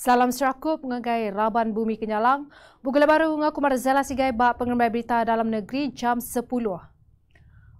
Salam serakup mengenai Raban Bumi Kenyalang. Bukalah baru mengaku Kumar Zela Sigai Bak Pengembai Berita Dalam Negeri jam 10.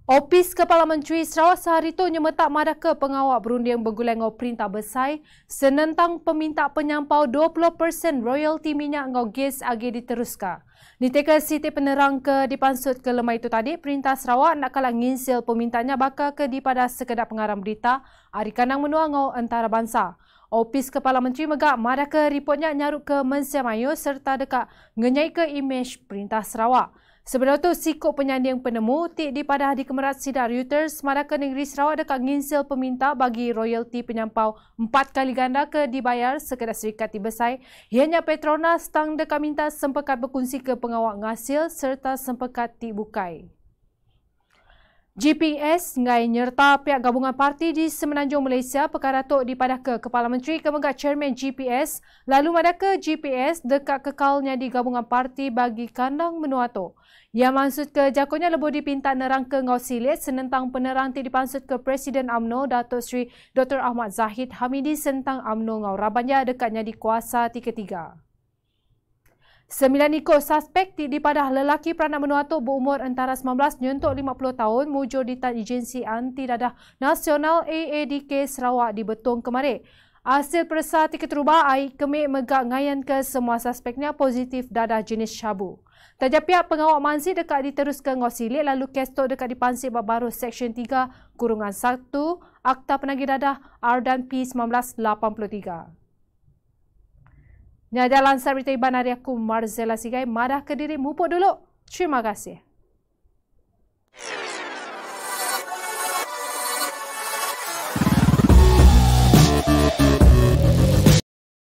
Opis Kepala Menteri Sarawak sehari itu nyemetak madah ke pengawak berundi berunding bergulang perintah besar senentang peminta penyampau 20% royalti minyak dengan gas agi diteruskan. Niteka Siti penerang ke dipansut ke lemah itu tadi, perintah Sarawak nak kalah nginsil pemintanya bakal ke dipada sekedar pengarang berita, hari kanang menua ngau antara bangsa. Opis Kepala Menteri Megak marah ke reportnya nyarut ke Mensia Mayu serta dekat ngenyai ke imej perintah Sarawak. Sebelum tu, sikuk penyanding penemu, tidak tik di kemerat sidak Reuters, marah ke negeri Sarawak dekat nginsel peminta bagi royalti penyampau empat kali ganda ke dibayar sekadar serikat dibesai. Hanya Petronas tang dekat minta sempekat berkunci ke pengawak ngasil serta sempekat tik GPS ngai nyerta pihak gabungan parti di Semenanjung Malaysia perkara tok dipadah ke Kepala Menteri kemegah Chairman GPS lalu madah ke GPS dekat kekalnya di gabungan parti bagi kandang menua tok. Ia maksud ke jakonya lebih dipinta nerang ke ngau silet senentang penerang ti dipansut ke Presiden AMNO Datuk Sri Dr. Ahmad Zahid Hamidi sentang AMNO ngau rabanya dekatnya di kuasa tiga-tiga. Sembilan ikut suspek di dipadah lelaki peranak benua tu berumur antara 19 nyentuk 50 tahun mujur di tan agensi anti dadah nasional AADK Sarawak di Betong kemarin. Hasil periksa tiket terubah air kemik megak ngayan ke semua suspeknya positif dadah jenis syabu. Tajak pihak pengawak mansi dekat diterus ke ngosilik lalu kestok dekat dipansi baru Seksyen 3 Kurungan 1 Akta Penagih Dadah Ardan P1983. Nyadalan lansar berita iban hari aku, Marzella Sigai. Marah ke diri, mupuk dulu. Terima kasih.